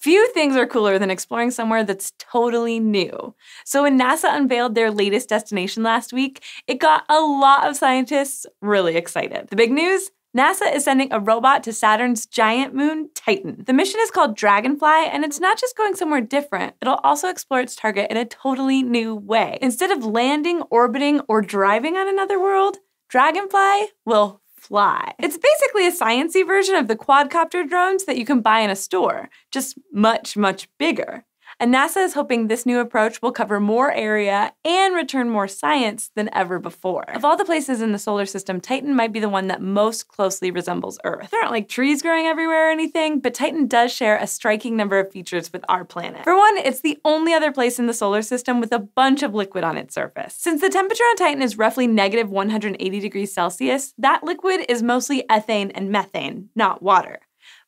Few things are cooler than exploring somewhere that's totally new. So, when NASA unveiled their latest destination last week, it got a lot of scientists really excited. The big news? NASA is sending a robot to Saturn's giant moon, Titan. The mission is called Dragonfly, and it's not just going somewhere different, it'll also explore its target in a totally new way. Instead of landing, orbiting, or driving on another world, Dragonfly will fly. It's basically a sciency version of the quadcopter drones that you can buy in a store, just much, much bigger. And NASA is hoping this new approach will cover more area and return more science than ever before. Of all the places in the solar system, Titan might be the one that most closely resembles Earth. There aren't like trees growing everywhere or anything, but Titan does share a striking number of features with our planet. For one, it's the only other place in the solar system with a bunch of liquid on its surface. Since the temperature on Titan is roughly negative 180 degrees Celsius, that liquid is mostly ethane and methane, not water.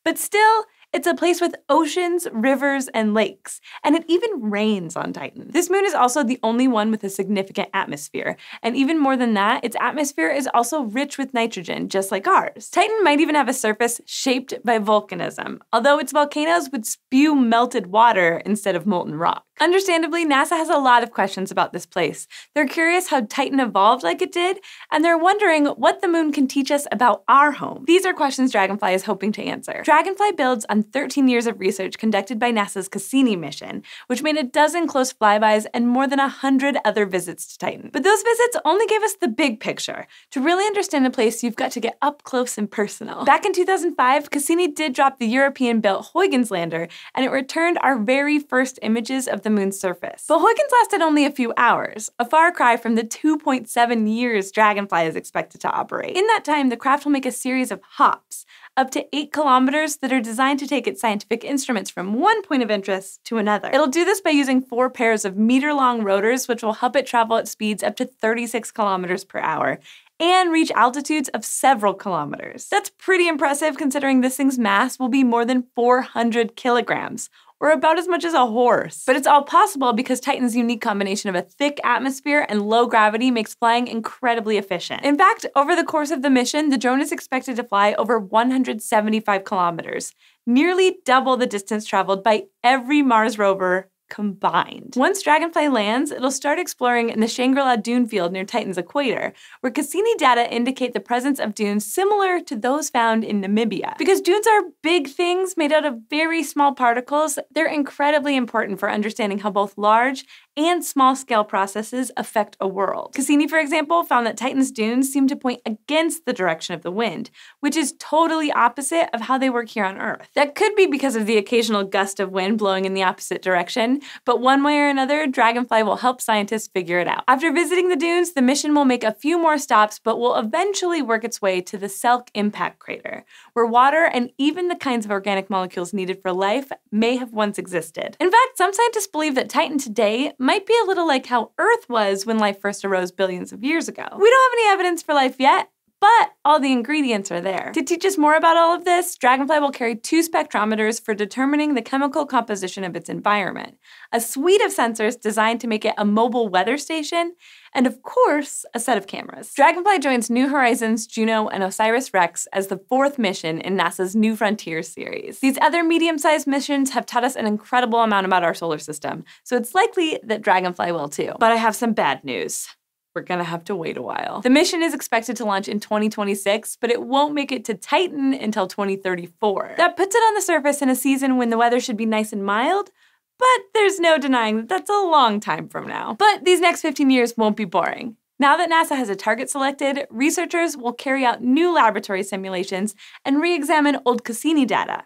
But still, it's a place with oceans, rivers, and lakes, and it even rains on Titan. This moon is also the only one with a significant atmosphere, and even more than that, its atmosphere is also rich with nitrogen, just like ours. Titan might even have a surface shaped by volcanism, although its volcanoes would spew melted water instead of molten rock. Understandably, NASA has a lot of questions about this place. They're curious how Titan evolved like it did, and they're wondering what the moon can teach us about our home. These are questions Dragonfly is hoping to answer. Dragonfly builds on 13 years of research conducted by NASA's Cassini mission, which made a dozen close flybys and more than 100 other visits to Titan. But those visits only gave us the big picture. To really understand a place, you've got to get up close and personal. Back in 2005, Cassini did drop the European built Huygens lander, and it returned our very first images of the moon's surface. But Huygens lasted only a few hours, a far cry from the 2.7 years Dragonfly is expected to operate. In that time, the craft will make a series of hops, up to 8 kilometers, that are designed to take its scientific instruments from one point of interest to another. It'll do this by using four pairs of meter-long rotors, which will help it travel at speeds up to 36 kilometers per hour and reach altitudes of several kilometers. That's pretty impressive considering this thing's mass will be more than 400 kilograms, or about as much as a horse. But it's all possible because Titan's unique combination of a thick atmosphere and low gravity makes flying incredibly efficient. In fact, over the course of the mission, the drone is expected to fly over 175 kilometers, nearly double the distance traveled by every Mars rover combined. Once Dragonfly lands, it'll start exploring in the Shangri-La dune field near Titan's equator, where Cassini data indicate the presence of dunes similar to those found in Namibia. Because dunes are big things made out of very small particles, they're incredibly important for understanding how both large and small scale processes affect a world. Cassini, for example, found that Titan's dunes seem to point against the direction of the wind, which is totally opposite of how they work here on Earth. That could be because of the occasional gust of wind blowing in the opposite direction, but one way or another, Dragonfly will help scientists figure it out. After visiting the dunes, the mission will make a few more stops, but will eventually work its way to the Selk impact crater, where water and even the kinds of organic molecules needed for life may have once existed. In fact, some scientists believe that Titan today might be a little like how Earth was when life first arose billions of years ago. We don't have any evidence for life yet, but all the ingredients are there. To teach us more about all of this, Dragonfly will carry two spectrometers for determining the chemical composition of its environment, a suite of sensors designed to make it a mobile weather station, and of course, a set of cameras. Dragonfly joins New Horizons, Juno, and OSIRIS REx as the fourth mission in NASA's New Frontiers series. These other medium sized missions have taught us an incredible amount about our solar system, so it's likely that Dragonfly will too. But I have some bad news we're gonna have to wait a while. The mission is expected to launch in 2026, but it won't make it to Titan until 2034. That puts it on the surface in a season when the weather should be nice and mild, but there's no denying that that's a long time from now. But these next 15 years won't be boring. Now that NASA has a target selected, researchers will carry out new laboratory simulations and re examine old Cassini data,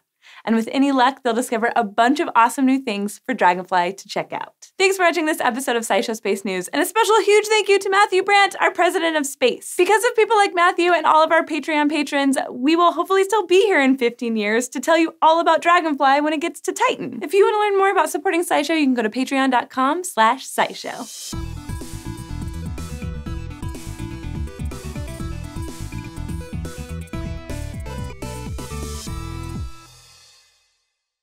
and with any luck, they'll discover a bunch of awesome new things for Dragonfly to check out. Thanks for watching this episode of SciShow Space News, and a special huge thank you to Matthew Brandt, our president of space. Because of people like Matthew and all of our Patreon patrons, we will hopefully still be here in 15 years to tell you all about Dragonfly when it gets to Titan. If you want to learn more about supporting SciShow, you can go to patreon.com slash SciShow.